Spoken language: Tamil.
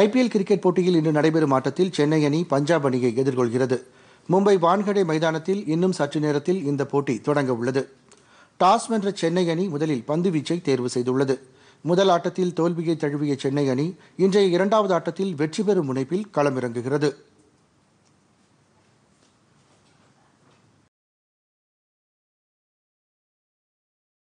ஐபிஎல் கிரிக்கெட் போட்டியில் இன்று நடைபெறும் ஆட்டத்தில் சென்னை அணி பஞ்சாப் அணியை எதிர்கொள்கிறது மும்பை வான்கடை மைதானத்தில் இன்னும் சற்று நேரத்தில் இந்த போட்டி தொடங்க உள்ளது டாஸ் வென்ற சென்னை அணி முதலில் பந்து வீச்சை தேர்வு செய்துள்ளது முதல் ஆட்டத்தில் தோல்வியை தழுவிய சென்னை அணி இன்றைய இரண்டாவது ஆட்டத்தில் வெற்றி பெறும் முனைப்பில் களமிறங்குகிறது